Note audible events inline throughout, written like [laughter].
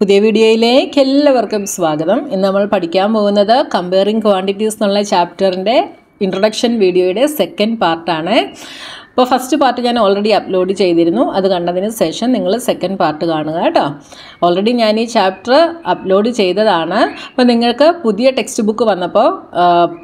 പുതിയ വീഡിയോയിലേക്ക് എല്ലാവർക്കും സ്വാഗതം ഇന്ന് നമ്മൾ പഠിക്കാൻ പോകുന്നത് കമ്പയറിംഗ് ക്വാണ്ടിറ്റീസ് എന്നുള്ള ചാപ്റ്ററിൻ്റെ ഇൻട്രൊഡക്ഷൻ വീഡിയോയുടെ സെക്കൻഡ് പാർട്ടാണ് അപ്പോൾ ഫസ്റ്റ് പാർട്ട് ഞാൻ ഓൾറെഡി അപ്ലോഡ് ചെയ്തിരുന്നു അത് കണ്ടതിന് ശേഷം നിങ്ങൾ സെക്കൻഡ് പാർട്ട് കാണുക കേട്ടോ ഓൾറെഡി ഞാൻ ഈ ചാപ്റ്റർ അപ്ലോഡ് ചെയ്തതാണ് അപ്പോൾ നിങ്ങൾക്ക് പുതിയ ടെക്സ്റ്റ് ബുക്ക് വന്നപ്പോൾ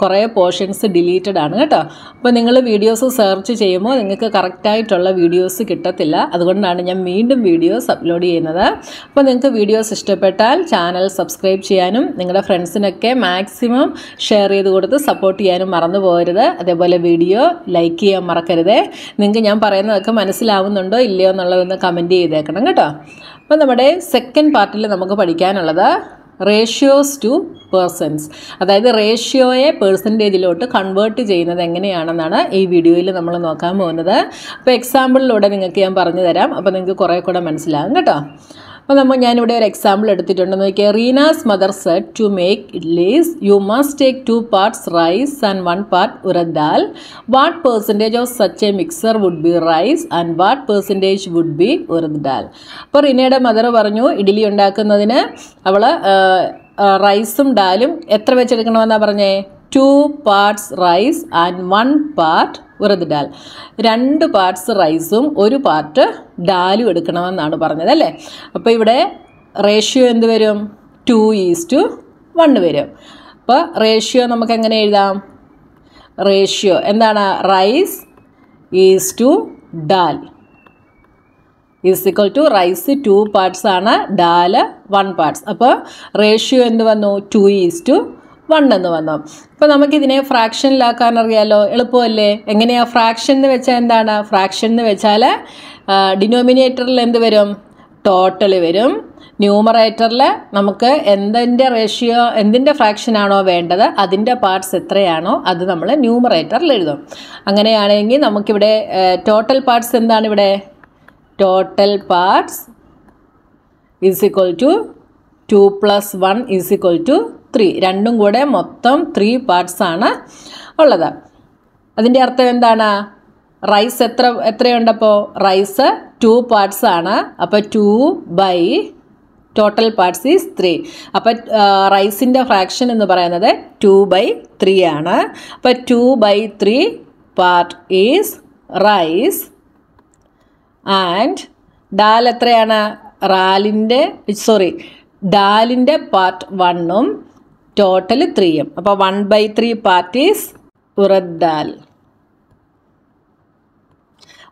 കുറേ പോർഷൻസ് ഡിലീറ്റഡ് ആണ് കേട്ടോ അപ്പോൾ നിങ്ങൾ വീഡിയോസ് സെർച്ച് ചെയ്യുമ്പോൾ നിങ്ങൾക്ക് കറക്റ്റായിട്ടുള്ള വീഡിയോസ് കിട്ടത്തില്ല അതുകൊണ്ടാണ് ഞാൻ വീണ്ടും വീഡിയോസ് അപ്ലോഡ് ചെയ്യുന്നത് അപ്പോൾ നിങ്ങൾക്ക് വീഡിയോസ് ഇഷ്ടപ്പെട്ടാൽ ചാനൽ സബ്സ്ക്രൈബ് ചെയ്യാനും നിങ്ങളുടെ ഫ്രണ്ട്സിനൊക്കെ മാക്സിമം ഷെയർ ചെയ്ത് കൊടുത്ത് സപ്പോർട്ട് ചെയ്യാനും മറന്നു പോകരുത് അതേപോലെ വീഡിയോ ലൈക്ക് ചെയ്യാൻ മറക്കരുതേ നിങ്ങൾക്ക് ഞാൻ പറയുന്നതൊക്കെ മനസ്സിലാവുന്നുണ്ടോ ഇല്ലയോ എന്നുള്ളതൊന്ന് കമൻറ്റ് ചെയ്തേക്കണം കേട്ടോ അപ്പോൾ നമ്മുടെ സെക്കൻഡ് പാർട്ടിൽ നമുക്ക് പഠിക്കാനുള്ളത് റേഷ്യോസ് ടു പേഴ്സൺസ് അതായത് റേഷ്യോയെ പേഴ്സൻറ്റേജിലോട്ട് കൺവേർട്ട് ചെയ്യുന്നത് എങ്ങനെയാണെന്നാണ് ഈ വീഡിയോയിൽ നമ്മൾ നോക്കാൻ പോകുന്നത് അപ്പോൾ എക്സാമ്പിളിലൂടെ നിങ്ങൾക്ക് ഞാൻ പറഞ്ഞു തരാം അപ്പോൾ നിങ്ങൾക്ക് കുറേ കൂടെ മനസ്സിലാകും കേട്ടോ അപ്പോൾ നമ്മൾ ഞാനിവിടെ ഒരു എക്സാമ്പിൾ എടുത്തിട്ടുണ്ട് നോക്കിയാൽ Reena's mother said to make idlis you must take two parts rice and one part urad dal what percentage of such a mixture would be rice and what percentage would be urad dal അപ്പോൾ റീനയുടെ മദർ പറഞ്ഞു ഇഡ്ഡലി ഉണ്ടാക്കുന്നതിന് അവൾ റൈസും ഡാലും എത്ര വെച്ചെടുക്കണമെന്നാണ് പറഞ്ഞേ two parts rice and one part urad dal രണ്ട് പാർട്സ് റൈസും ഒരു പാർട്ട് ഡാലും എടുക്കണമെന്നാണ് പറഞ്ഞത് അല്ലേ അപ്പോൾ ഇവിടെ റേഷ്യോ എന്ത് വരും ടു ഈസ് ടു വൺ വരും അപ്പോൾ റേഷ്യോ നമുക്ക് എങ്ങനെ എഴുതാം റേഷ്യോ എന്താണ് rice is to dal is equal to rice two parts ആണ് ഡാല് വൺ പാർട്സ് അപ്പോൾ റേഷ്യോ എന്ത് വന്നു ടു ഈസ് ടു വൺ എന്ന് വന്നു ഇപ്പം നമുക്കിതിനെ ഫ്രാക്ഷനിലാക്കാൻ അറിയാലോ എളുപ്പമല്ലേ എങ്ങനെയാണ് ഫ്രാക്ഷൻ എന്ന് വെച്ചാൽ എന്താണ് ഫ്രാക്ഷൻ എന്ന് വെച്ചാൽ ഡിനോമിനേറ്ററിൽ എന്ത് വരും ടോട്ടൽ വരും ന്യൂമറേറ്ററിൽ നമുക്ക് എന്തിൻ്റെ റേഷ്യോ എന്തിൻ്റെ ഫ്രാക്ഷനാണോ വേണ്ടത് അതിൻ്റെ പാർട്സ് എത്രയാണോ അത് നമ്മൾ ന്യൂമറേറ്ററിൽ എഴുതും അങ്ങനെയാണെങ്കിൽ നമുക്കിവിടെ ടോട്ടൽ പാർട്സ് എന്താണ് ഇവിടെ total parts is equal to two plus one is equal to three രണ്ടും കൂടെ മൊത്തം ത്രീ പാർട്സാണ് ഉള്ളത് അതിൻ്റെ അർത്ഥം എന്താണ് റൈസ് എത്ര എത്രയുണ്ടപ്പോൾ റൈസ് ടു പാർട്സ് ആണ് അപ്പോൾ two by total parts is three അപ്പോൾ റൈസിൻ്റെ ഫ്രാക്ഷൻ എന്ന് പറയുന്നത് ടു ബൈ ത്രീ ആണ് അപ്പോൾ two by three part is rice and dal എത്രയാണ് റാലിൻ്റെ സോറി ഡാലിൻ്റെ പാർട്ട് വണ്ണും ടോട്ടൽ ത്രീ എം അപ്പോൾ one by three parts is urad dal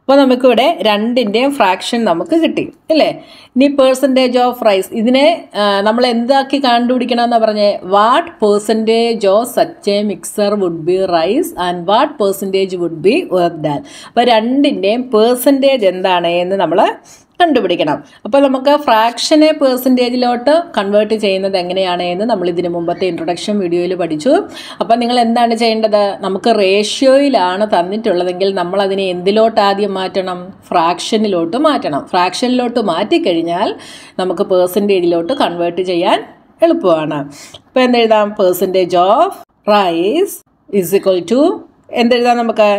അപ്പോൾ നമുക്കിവിടെ രണ്ടിൻ്റെയും ഫ്രാക്ഷൻ നമുക്ക് കിട്ടി അല്ലേ ഇനി പേഴ്സൻറ്റേജ് ഓഫ് റൈസ് ഇതിനെ നമ്മൾ എന്താക്കി കണ്ടുപിടിക്കണമെന്ന് പറഞ്ഞേ what percentage of such a mixture would be rice and what percentage would be urad dal അപ്പോൾ രണ്ടിൻ്റെയും പേഴ്സൻറ്റേജ് എന്താണ് എന്ന് നമ്മൾ കണ്ടുപിടിക്കണം അപ്പോൾ നമുക്ക് ഫ്രാക്ഷനെ പേഴ്സൻറ്റേജിലോട്ട് കൺവേർട്ട് ചെയ്യുന്നത് എങ്ങനെയാണ് എന്ന് നമ്മൾ ഇതിനു മുമ്പത്തെ ഇൻട്രൊഡക്ഷൻ വീഡിയോയിൽ പഠിച്ചു അപ്പോൾ നിങ്ങൾ എന്താണ് ചെയ്യേണ്ടത് നമുക്ക് റേഷ്യോയിലാണ് തന്നിട്ടുള്ളതെങ്കിൽ നമ്മൾ അതിനെ എന്തിലോട്ട് ആദ്യം മാറ്റണം ഫ്രാക്ഷനിലോട്ട് മാറ്റണം ഫ്രാക്ഷനിലോട്ട് മാറ്റിക്കഴിഞ്ഞാൽ നമുക്ക് പേഴ്സൻറ്റേജിലോട്ട് കൺവേർട്ട് ചെയ്യാൻ എളുപ്പമാണ് അപ്പോൾ എന്തെഴുതാം percentage of rice is equal to എന്തെഴുതാം നമുക്ക്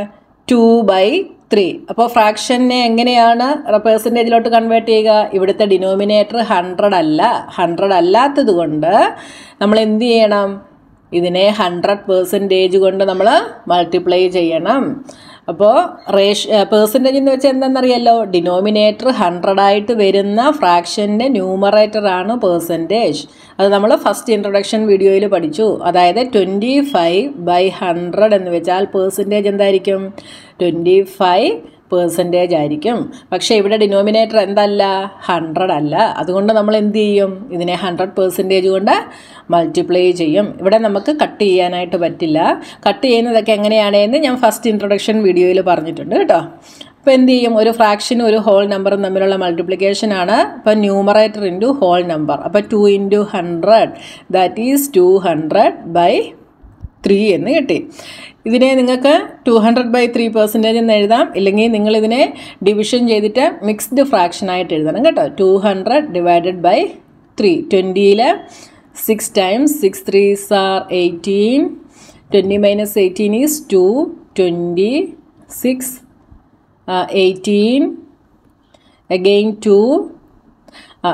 ടു ബൈ ത്രീ അപ്പോൾ ഫ്രാക്ഷനെ എങ്ങനെയാണ് പെർസെൻറ്റേജിലോട്ട് കൺവേർട്ട് ചെയ്യുക ഇവിടുത്തെ ഡിനോമിനേറ്റർ ഹൺഡ്രഡ് അല്ല ഹൺഡ്രഡ് അല്ലാത്തത് കൊണ്ട് നമ്മൾ എന്ത് ചെയ്യണം ഇതിനെ ഹൺഡ്രഡ് പെർസെൻറ്റേജ് കൊണ്ട് നമ്മൾ മൾട്ടിപ്ലൈ ചെയ്യണം അപ്പോൾ റേഷ് പേഴ്സൻറ്റേജ് എന്ന് വെച്ചാൽ എന്താണെന്നറിയല്ലോ ഡിനോമിനേറ്റർ ഹൺഡ്രഡായിട്ട് വരുന്ന ഫ്രാക്ഷൻ്റെ ന്യൂമറേറ്ററാണ് പേഴ്സൻറ്റേജ് അത് നമ്മൾ ഫസ്റ്റ് ഇൻട്രൊഡക്ഷൻ വീഡിയോയിൽ പഠിച്ചു അതായത് ട്വൻറ്റി ഫൈവ് ബൈ ഹൺഡ്രഡ് എന്ന് വെച്ചാൽ പേഴ്സൻറ്റേജ് എന്തായിരിക്കും ട്വൻറ്റി ഫൈവ് പേഴ്സൻറ്റേജ് ആയിരിക്കും പക്ഷേ ഇവിടെ ഡിനോമിനേറ്റർ എന്തല്ല ഹൺഡ്രഡ് അല്ല അതുകൊണ്ട് നമ്മൾ എന്ത് ചെയ്യും ഇതിനെ ഹൺഡ്രഡ് പേഴ്സൻറ്റേജ് കൊണ്ട് മൾട്ടിപ്ലൈ ചെയ്യും ഇവിടെ നമുക്ക് കട്ട് ചെയ്യാനായിട്ട് പറ്റില്ല കട്ട് ചെയ്യുന്നതൊക്കെ എന്ന് ഞാൻ ഫസ്റ്റ് ഇൻട്രൊഡക്ഷൻ വീഡിയോയിൽ പറഞ്ഞിട്ടുണ്ട് കേട്ടോ അപ്പോൾ എന്ത് ചെയ്യും ഒരു ഫ്രാക്ഷനും ഒരു ഹോൾ നമ്പറും തമ്മിലുള്ള മൾട്ടിപ്ലിക്കേഷൻ ആണ് അപ്പോൾ ന്യൂമറേറ്റർ ഇൻറ്റു ഹോൾ നമ്പർ അപ്പോൾ two into hundred that is two hundred by three എന്ന് കിട്ടി ഇതിനെ നിങ്ങൾക്ക് two hundred by three percentage എന്ന് എഴുതാം ഇല്ലെങ്കിൽ നിങ്ങളിതിനെ ഡിവിഷൻ ചെയ്തിട്ട് മിക്സ്ഡ് ഫ്രാക്ഷൻ ആയിട്ട് എഴുതണം കേട്ടോ two hundred divided by three ട്വൻറ്റിയിൽ six times six three sir eighteen twenty minus eighteen is two twenty six eighteen again two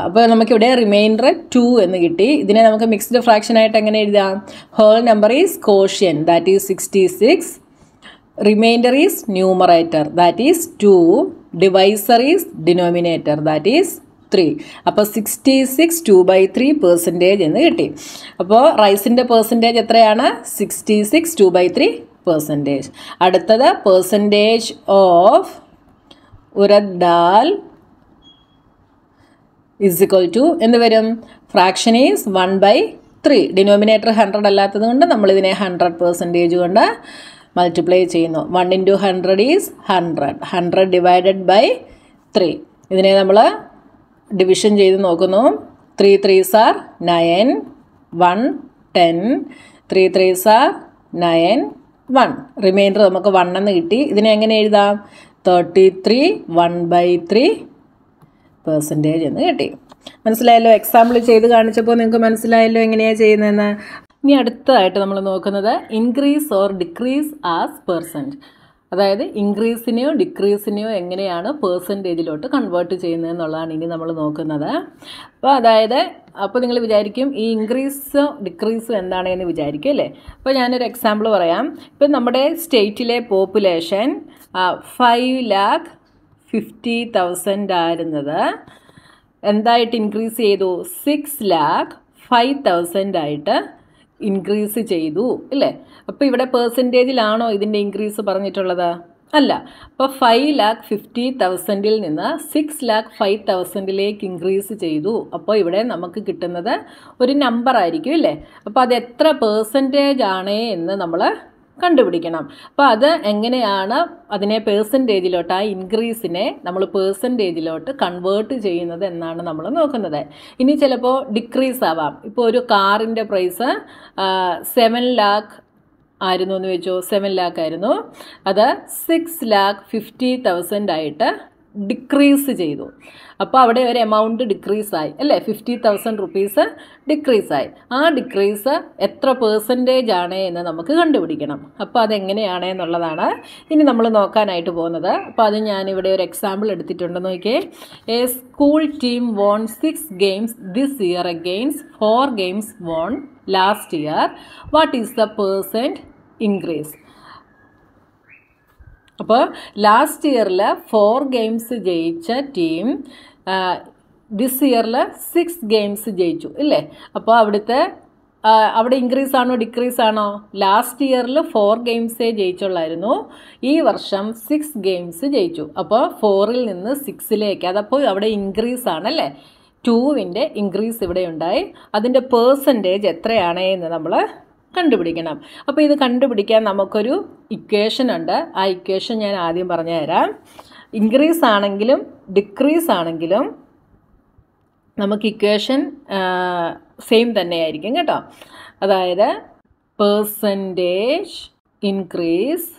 അപ്പോൾ നമുക്കിവിടെ റിമൈൻഡർ ടു എന്ന് കിട്ടി ഇതിനെ നമുക്ക് മിക്സ്ഡ് ഫ്രാക്ഷൻ ആയിട്ട് എങ്ങനെ എഴുതാം whole number is quotient that is sixty six remainder is numerator that is two divisor is denominator that is three അപ്പോൾ sixty six two by three percentage എന്ന് കിട്ടി അപ്പോൾ റൈസിൻ്റെ പേഴ്സൻറ്റേജ് എത്രയാണ് sixty six two by three percentage അടുത്തത് percentage of urad dal is equal to എന്ത് വരും fraction is one by three denominator hundred അല്ലാത്തത് കൊണ്ട് നമ്മളിതിനെ ഹൺഡ്രഡ് പെർസെൻറ്റേജ് കൊണ്ട് മൾട്ടിപ്ലൈ ചെയ്യുന്നു one into hundred is hundred hundred divided by three ഇതിനെ നമ്മൾ ഡിവിഷൻ ചെയ്ത് നോക്കുന്നു three threes are nine one ten three threes are nine one remainder നമുക്ക് വൺ എന്ന് കിട്ടി ഇതിനെ എങ്ങനെ എഴുതാം thirty three one by three percentage എന്ന് കിട്ടി മനസ്സിലായല്ലോ എക്സാമ്പിൾ ചെയ്ത് കാണിച്ചപ്പോൾ നിങ്ങൾക്ക് മനസ്സിലായല്ലോ എങ്ങനെയാണ് ചെയ്യുന്നതെന്ന് ഇനി അടുത്തതായിട്ട് നമ്മൾ നോക്കുന്നത് increase or decrease as percent അതായത് ഇൻക്രീസിനെയോ ഡിക്രീസിനെയോ എങ്ങനെയാണ് പെർസെൻറ്റേജിലോട്ട് കൺവേർട്ട് ചെയ്യുന്നത് എന്നുള്ളതാണ് ഇനി നമ്മൾ നോക്കുന്നത് അപ്പോൾ അതായത് അപ്പോൾ നിങ്ങൾ വിചാരിക്കും ഈ ഇൻക്രീസോ ഡിക്രീസോ എന്താണ് എന്ന് വിചാരിക്കും അല്ലേ അപ്പോൾ ഞാനൊരു എക്സാമ്പിൾ പറയാം ഇപ്പം നമ്മുടെ സ്റ്റേറ്റിലെ population five lakh fifty thousand ആയിരുന്നത് എന്തായിട്ട് ഇൻക്രീസ് ചെയ്തു സിക്സ് ലാക്ക് ഫൈവ് തൗസൻഡ് ആയിട്ട് ഇൻക്രീസ് ചെയ്തു അല്ലേ അപ്പോൾ ഇവിടെ പേഴ്സൻറ്റേജിലാണോ ഇതിൻ്റെ ഇൻക്രീസ് പറഞ്ഞിട്ടുള്ളത് അല്ല അപ്പോൾ ഫൈവ് ലാക്ക് ഫിഫ്റ്റി തൗസൻഡിൽ നിന്ന് സിക്സ് ലാക്ക് ഫൈവ് തൗസൻഡിലേക്ക് ഇൻക്രീസ് ചെയ്തു അപ്പോൾ ഇവിടെ നമുക്ക് കിട്ടുന്നത് ഒരു നമ്പർ ആയിരിക്കും അല്ലേ അപ്പോൾ അത് എത്ര പേഴ്സൻറ്റേജ് ആണ് എന്ന് നമ്മൾ കണ്ടുപിടിക്കണം അപ്പോൾ അത് എങ്ങനെയാണ് അതിനെ പേഴ്സൻറ്റേജിലോട്ട് ആ ഇൻക്രീസിനെ നമ്മൾ പേഴ്സൻറ്റേജിലോട്ട് കൺവേർട്ട് ചെയ്യുന്നത് എന്നാണ് നമ്മൾ നോക്കുന്നത് ഇനി ചിലപ്പോൾ ഡിക്രീസ് ആവാം ഇപ്പോൾ ഒരു കാറിൻ്റെ പ്രൈസ് സെവൻ ലാക്ക് ആയിരുന്നു എന്ന് വെച്ചോ സെവൻ ലാക്ക് ആയിരുന്നു അത് സിക്സ് ലാക്ക് ഫിഫ്റ്റി തൗസൻഡ് ആയിട്ട് ഡിക്രീസ് ചെയ്തു അപ്പോൾ അവിടെ ഒരു എമൗണ്ട് ഡിക്രീസ് ആയി അല്ലേ ഫിഫ്റ്റി തൗസൻഡ് റുപ്പീസ് ഡിക്രീസ് ആയി ആ ഡിക്രീസ് എത്ര പേഴ്സൻറ്റേജ് ആണ് എന്ന് നമുക്ക് കണ്ടുപിടിക്കണം അപ്പോൾ അതെങ്ങനെയാണ് എന്നുള്ളതാണ് ഇനി നമ്മൾ നോക്കാനായിട്ട് പോകുന്നത് അപ്പോൾ അത് ഞാനിവിടെ ഒരു എക്സാമ്പിൾ എടുത്തിട്ടുണ്ട് നോക്കിയേ a school team won six games this year against four games won last year what is the percent increase അപ്പോൾ ലാസ്റ്റ് ഇയറിൽ ഫോർ ഗെയിംസ് ജയിച്ച ടീം ദിസ് ഇയറിൽ സിക്സ് ഗെയിംസ് ജയിച്ചു ഇല്ലേ അപ്പോൾ അവിടുത്തെ അവിടെ ഇൻക്രീസ് ആണോ ഡിക്രീസ് ആണോ ലാസ്റ്റ് ഇയറിൽ ഫോർ ഗെയിംസേ ജയിച്ചുള്ളായിരുന്നു ഈ വർഷം സിക്സ് ഗെയിംസ് ജയിച്ചു അപ്പോൾ ഫോറിൽ നിന്ന് സിക്സിലേക്ക് അതപ്പോൾ അവിടെ ഇൻക്രീസ് ആണല്ലേ ടൂവിൻ്റെ ഇൻക്രീസ് ഇവിടെ ഉണ്ടായി അതിൻ്റെ പേഴ്സൻറ്റേജ് എത്രയാണ് എന്ന് നമ്മൾ കണ്ടുപിടിക്കണം അപ്പോൾ ഇത് കണ്ടുപിടിക്കാൻ നമുക്കൊരു ഇക്വേഷൻ ഉണ്ട് ആ ഇക്വേഷൻ ഞാൻ ആദ്യം പറഞ്ഞു തരാം ഇൻക്രീസ് ആണെങ്കിലും ഡിക്രീസ് ആണെങ്കിലും നമുക്ക് ഇക്വേഷൻ സെയിം തന്നെയായിരിക്കും കേട്ടോ അതായത് percentage increase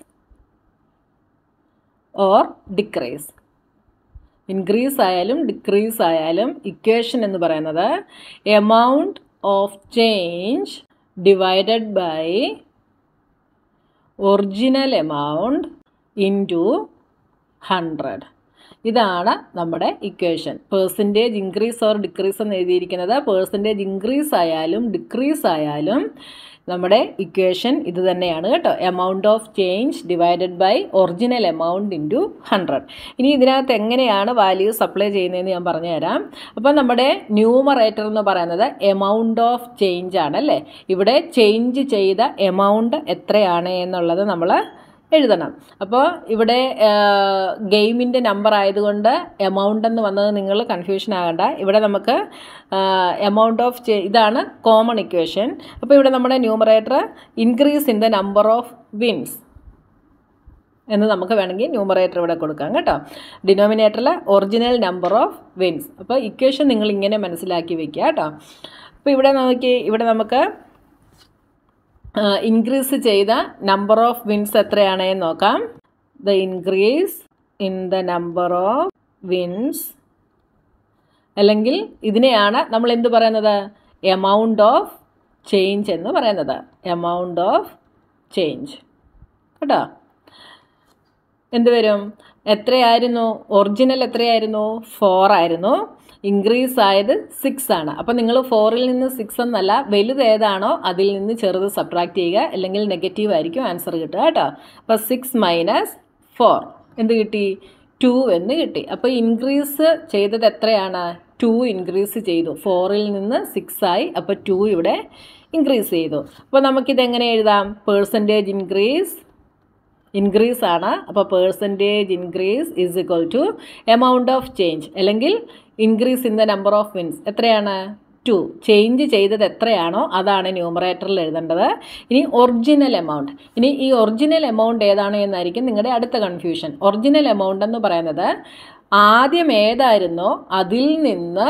or decrease increase ആയാലും ഡിക്രീസ് ആയാലും ഇക്വേഷൻ എന്ന് പറയുന്നത് amount of change divided by original amount into hundred ഇതാണ് നമ്മുടെ equation percentage increase or decrease എന്ന് എഴുതിയിരിക്കുന്നത് പേഴ്സൻറ്റേജ് ഇൻക്രീസ് ആയാലും ഡിക്രീസ് ആയാലും നമ്മുടെ ഇക്വേഷൻ ഇത് തന്നെയാണ് കേട്ടോ amount of change divided by original amount into hundred ഇനി ഇതിനകത്ത് എങ്ങനെയാണ് വാല്യൂ സപ്ലൈ ചെയ്യുന്നതെന്ന് ഞാൻ പറഞ്ഞുതരാം അപ്പോൾ നമ്മുടെ ന്യൂമറേറ്റർ എന്ന് പറയുന്നത് എമൗണ്ട് ഓഫ് ചേഞ്ച് ആണ് അല്ലേ ഇവിടെ ചേഞ്ച് ചെയ്ത എമൗണ്ട് എത്രയാണ് എന്നുള്ളത് നമ്മൾ എഴുതണം അപ്പോൾ ഇവിടെ ഗെയിമിൻ്റെ നമ്പർ ആയതുകൊണ്ട് എമൗണ്ട് എന്ന് വന്നത് നിങ്ങൾ കൺഫ്യൂഷൻ ആകണ്ട ഇവിടെ നമുക്ക് എമൗണ്ട് ഓഫ് ഇതാണ് കോമൺ ഇക്വേഷൻ അപ്പോൾ ഇവിടെ നമ്മുടെ numerator increase in the number of wins എന്ന് നമുക്ക് വേണമെങ്കിൽ ന്യൂമറേറ്റർ ഇവിടെ കൊടുക്കാം കേട്ടോ ഡിനോമിനേറ്ററിലെ ഒറിജിനൽ നമ്പർ ഓഫ് വിൻസ് അപ്പോൾ ഇക്വേഷൻ നിങ്ങൾ ഇങ്ങനെ മനസ്സിലാക്കി വെക്കുക കേട്ടോ അപ്പോൾ ഇവിടെ നോക്കി ഇവിടെ നമുക്ക് ഇൻക്രീസ് ചെയ്ത നമ്പർ ഓഫ് വിൻസ് എത്രയാണെന്ന് നോക്കാം the increase in the number of wins അല്ലെങ്കിൽ ഇതിനെയാണ് നമ്മൾ എന്ത് പറയുന്നത് എമൗണ്ട് ഓഫ് ചേഞ്ച് എന്ന് പറയുന്നത് എമൗണ്ട് ഓഫ് ചേഞ്ച് കേട്ടോ എന്ത് വരും എത്രയായിരുന്നു ഒറിജിനൽ എത്രയായിരുന്നു ഫോർ ആയിരുന്നു ഇൻക്രീസ് ആയത് സിക്സ് ആണ് അപ്പോൾ നിങ്ങൾ ഫോറിൽ നിന്ന് സിക്സ് എന്നല്ല വലുത് ഏതാണോ അതിൽ നിന്ന് ചെറുത് സബ്ട്രാക്ട് ചെയ്യുക അല്ലെങ്കിൽ നെഗറ്റീവ് ആയിരിക്കും ആൻസർ കിട്ടുക കേട്ടോ അപ്പോൾ സിക്സ് മൈനസ് ഫോർ എന്ത് കിട്ടി ടു എന്ന് കിട്ടി അപ്പോൾ ഇൻക്രീസ് ചെയ്തത് എത്രയാണ് ടു ഇൻക്രീസ് ചെയ്തു ഫോറിൽ നിന്ന് സിക്സ് ആയി അപ്പോൾ ടു ഇവിടെ ഇൻക്രീസ് ചെയ്തു അപ്പോൾ നമുക്കിതെങ്ങനെ എഴുതാം പേഴ്സൻറ്റേജ് ഇൻക്രീസ് ഇൻക്രീസ് ആണ് അപ്പോൾ percentage increase is equal to amount of change അല്ലെങ്കിൽ increase in the number of wins എത്രയാണ് ടു ചേഞ്ച് ചെയ്തത് എത്രയാണോ അതാണ് ന്യൂമറേറ്ററിൽ എഴുതേണ്ടത് ഇനി ഒറിജിനൽ എമൗണ്ട് ഇനി ഈ ഒറിജിനൽ എമൗണ്ട് ഏതാണ് എന്നായിരിക്കും നിങ്ങളുടെ അടുത്ത കൺഫ്യൂഷൻ ഒറിജിനൽ എമൗണ്ട് എന്ന് പറയുന്നത് ആദ്യം ഏതായിരുന്നോ അതിൽ നിന്ന്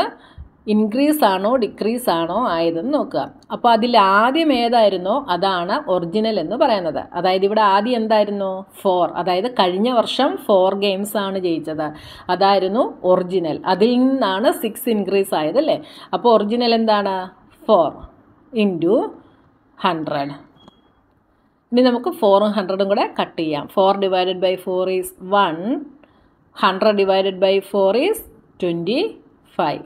ഇൻക്രീസ് ആണോ ഡിക്രീസ് ആണോ ആയതെന്ന് നോക്കുക അപ്പോൾ അതിൽ ആദ്യം ഏതായിരുന്നോ അതാണ് ഒറിജിനൽ എന്ന് പറയുന്നത് അതായത് ഇവിടെ ആദ്യം എന്തായിരുന്നു ഫോർ അതായത് കഴിഞ്ഞ വർഷം ഫോർ ഗെയിംസ് ആണ് ജയിച്ചത് അതായിരുന്നു ഒറിജിനൽ അതിൽ നിന്നാണ് സിക്സ് ഇൻക്രീസ് ആയത് അല്ലേ അപ്പോൾ ഒറിജിനൽ എന്താണ് ഫോർ ഇൻറ്റു ഹൺഡ്രഡ് ഇനി നമുക്ക് ഫോറും ഹൺഡ്രഡും കൂടെ കട്ട് ചെയ്യാം four divided by four is one hundred divided by four is twenty five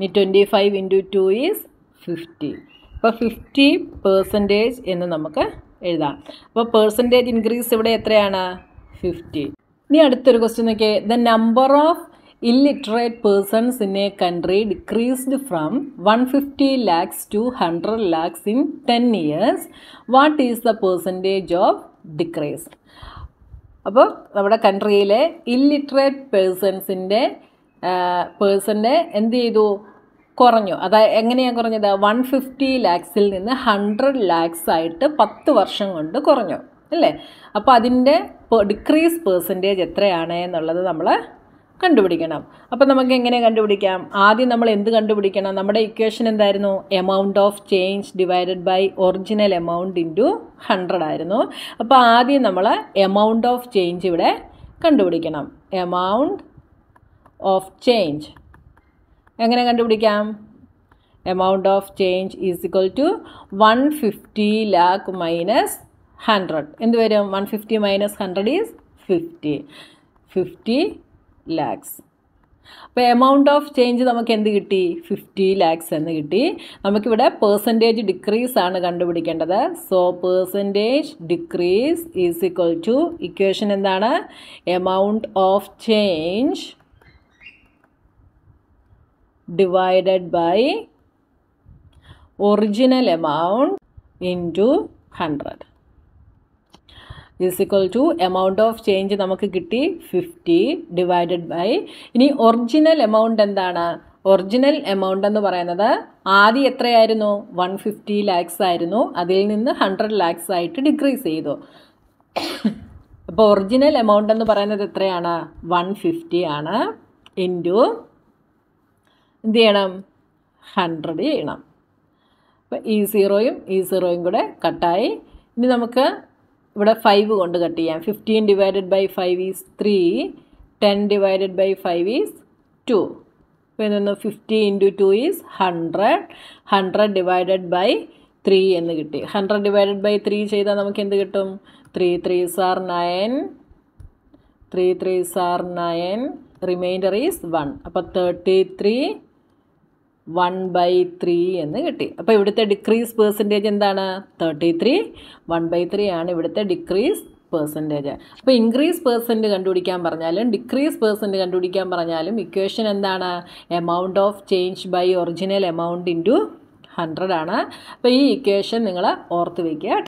ഇനി twenty five into two is fifty അപ്പോൾ ഫിഫ്റ്റി പേഴ്സൻറ്റേജ് എന്ന് നമുക്ക് എഴുതാം അപ്പോൾ പേഴ്സൻറ്റേജ് ഇൻക്രീസ് ഇവിടെ എത്രയാണ് ഫിഫ്റ്റി ഇനി അടുത്തൊരു ക്വസ്റ്റ്യൻ നോക്കിയേ the number of illiterate persons in a country decreased from one fifty lakhs to hundred lakhs in ten years what is the percentage of decrease അപ്പോൾ നമ്മുടെ കൺട്രിയിലെ ഇല്ലിറ്ററേറ്റ് പേഴ്സൺസിൻ്റെ പേഴ്സൻ്റെ എന്ത് ചെയ്തു കുറഞ്ഞു അതായത് എങ്ങനെയാണ് കുറഞ്ഞത് വൺ ഫിഫ്റ്റി ലാക്സിൽ നിന്ന് ഹൺഡ്രഡ് ലാക്സ് ആയിട്ട് പത്ത് വർഷം കൊണ്ട് കുറഞ്ഞു അല്ലേ അപ്പോൾ അതിൻ്റെ ഡിക്രീസ് പേഴ്സൻറ്റേജ് എത്രയാണ് എന്നുള്ളത് നമ്മൾ കണ്ടുപിടിക്കണം അപ്പോൾ നമുക്ക് എങ്ങനെ കണ്ടുപിടിക്കാം ആദ്യം നമ്മൾ എന്ത് കണ്ടുപിടിക്കണം നമ്മുടെ ഇക്വേഷൻ എന്തായിരുന്നു amount of change divided by original amount into hundred ആയിരുന്നു അപ്പോൾ ആദ്യം നമ്മൾ എമൗണ്ട് ഓഫ് ചേഞ്ച് ഇവിടെ കണ്ടുപിടിക്കണം എമൗണ്ട് ഓഫ് ചേഞ്ച് എങ്ങനെ കണ്ടുപിടിക്കാം amount of change is equal to one fifty lakh minus hundred എന്ത് വരും one fifty minus hundred is fifty fifty lakhs അപ്പോൾ എമൗണ്ട് ഓഫ് ചേഞ്ച് നമുക്ക് എന്ത് കിട്ടി ഫിഫ്റ്റി ലാക്സ് എന്ന് കിട്ടി നമുക്കിവിടെ പേഴ്സൻറ്റേജ് ഡിക്രീസ് ആണ് കണ്ടുപിടിക്കേണ്ടത് so percentage decrease is equal to equation എന്താണ് amount of change divided by original amount into hundred is equal to amount of change നമുക്ക് കിട്ടി ഫിഫ്റ്റി ഡിവൈഡഡ് ബൈ ഇനി ഒറിജിനൽ എമൗണ്ട് എന്താണ് ഒറിജിനൽ എമൗണ്ട് എന്ന് പറയുന്നത് ആദ്യം എത്രയായിരുന്നു വൺ ഫിഫ്റ്റി ലാക്സ് ആയിരുന്നു അതിൽ നിന്ന് ഹൺഡ്രഡ് ലാക്സ് ആയിട്ട് ഡിക്രീസ് ചെയ്തു [coughs] അപ്പോൾ ഒറിജിനൽ എമൗണ്ട് എന്ന് പറയുന്നത് എത്രയാണ് വൺ ഫിഫ്റ്റി ആണ് ഇൻറ്റു എന്ത് ചെയ്യണം ഹൺഡ്രഡ് ചെയ്യണം അപ്പം ഈ സീറോയും ഈ സീറോയും കൂടെ കട്ടായി ഇനി നമുക്ക് ഇവിടെ ഫൈവ് കൊണ്ട് കട്ട് ചെയ്യാം fifteen divided by five is three ten divided by five is two അപ്പോൾ നിന്ന് fifty into two is hundred hundred divided by three എന്ന് കിട്ടി ഹൺഡ്രഡ് ഡിവൈഡഡ് ബൈ ത്രീ ചെയ്താൽ നമുക്ക് എന്ത് കിട്ടും three three sir nine three three sir nine remainder is one അപ്പോൾ thirty three one by three എന്ന് കിട്ടി അപ്പോൾ ഇവിടുത്തെ ഡിക്രീസ് പേഴ്സൻറ്റേജ് എന്താണ് thirty three one by three ആണ് ഇവിടുത്തെ ഡിക്രീസ് പേഴ്സൻറ്റേജ് അപ്പോൾ ഇൻക്രീസ് പേഴ്സൻറ്റ് കണ്ടുപിടിക്കാൻ പറഞ്ഞാലും ഡിക്രീസ് പേഴ്സൻറ്റ് കണ്ടുപിടിക്കാൻ പറഞ്ഞാലും ഇക്വേഷൻ എന്താണ് amount of change by original amount into hundred ആണ് അപ്പോൾ ഈ ഇക്വേഷൻ നിങ്ങൾ ഓർത്ത് വയ്ക്കുക